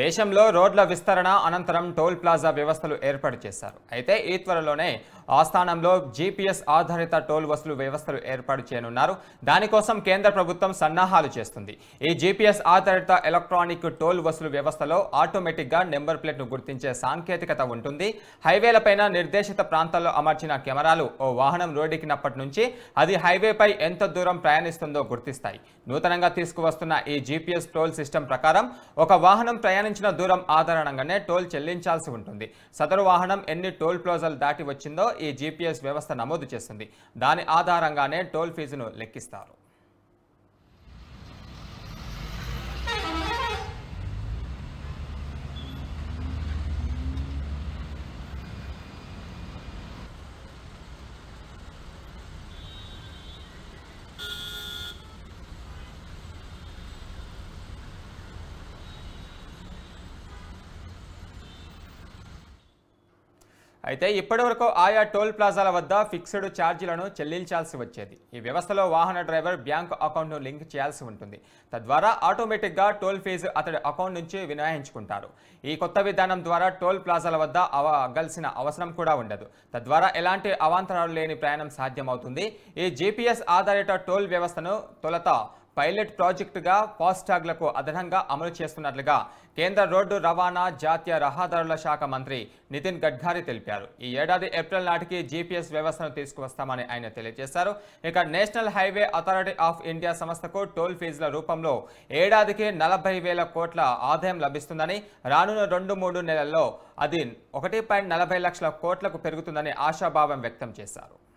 దేశంలో రోడ్ల విస్తరణ అనంతరం టోల్ ప్లాజా వ్యవస్థలు ఏర్పాటు చేశారు అయితే ఈ త్వరలోనే ఆస్థానంలో జీపీఎస్ ఆధారిత టోల్ వసూలు వ్యవస్థలు ఏర్పాటు చేయనున్నారు దానికోసం కేంద్ర ప్రభుత్వం సన్నాహాలు చేస్తుంది ఈ జీపీఎస్ ఆధారిత ఎలక్ట్రానిక్ టోల్ వసూలు వ్యవస్థలో ఆటోమేటిక్గా నెంబర్ ప్లేట్ను గుర్తించే సాంకేతికత ఉంటుంది హైవేలపైన నిర్దేశిత ప్రాంతాల్లో అమర్చిన కెమెరాలు ఓ వాహనం రోడ్డెక్కినప్పటి నుంచి అది హైవేపై ఎంత దూరం ప్రయాణిస్తుందో గుర్తిస్తాయి నూతనంగా తీసుకువస్తున్న ఈ జీపీఎస్ టోల్ సిస్టమ్ ప్రకారం ఒక వాహనం ప్రయాణించిన దూరం ఆధారంగానే టోల్ చెల్లించాల్సి ఉంటుంది సదరు వాహనం ఎన్ని టోల్ ప్లాజాలు దాటి వచ్చిందో ఈ జీపీఎస్ వ్యవస్థ నమోదు చేస్తుంది దాని ఆధారంగానే టోల్ ఫీజును లెక్కిస్తారు అయితే ఇప్పటివరకు ఆయా టోల్ ప్లాజాల వద్ద ఫిక్స్డ్ ఛార్జీలను చెల్లించాల్సి వచ్చేది ఈ వ్యవస్థలో వాహన డ్రైవర్ బ్యాంకు అకౌంట్ను లింక్ చేయాల్సి ఉంటుంది తద్వారా ఆటోమేటిక్గా టోల్ ఫీజు అతడి అకౌంట్ నుంచి వినాయించుకుంటారు ఈ కొత్త విధానం ద్వారా టోల్ ప్లాజాల వద్ద అవ్వగలసిన అవసరం కూడా ఉండదు తద్వారా ఎలాంటి అవాంతరాలు లేని ప్రయాణం సాధ్యమవుతుంది ఈ జీపీఎస్ ఆధారిత టోల్ వ్యవస్థను తొలత పైలట్ ప్రాజెక్టుగా ఫాస్టాగ్లకు అదనంగా అమలు చేస్తున్నట్లుగా కేంద్ర రోడ్డు రవాణా జాతీయ రహదారుల శాఖ మంత్రి నితిన్ గడ్కరీ తెలిపారు ఈ ఏడాది ఏప్రిల్ నాటికి జీపీఎస్ వ్యవస్థను తీసుకువస్తామని ఆయన తెలియజేశారు ఇక National Highway Authority of India సంస్థకు టోల్ ఫీజుల రూపంలో ఏడాదికి నలభై వేల కోట్ల ఆదాయం లభిస్తుందని రానున్న రెండు మూడు నెలల్లో అది ఒకటి లక్షల కోట్లకు పెరుగుతుందని ఆశాభావం వ్యక్తం చేశారు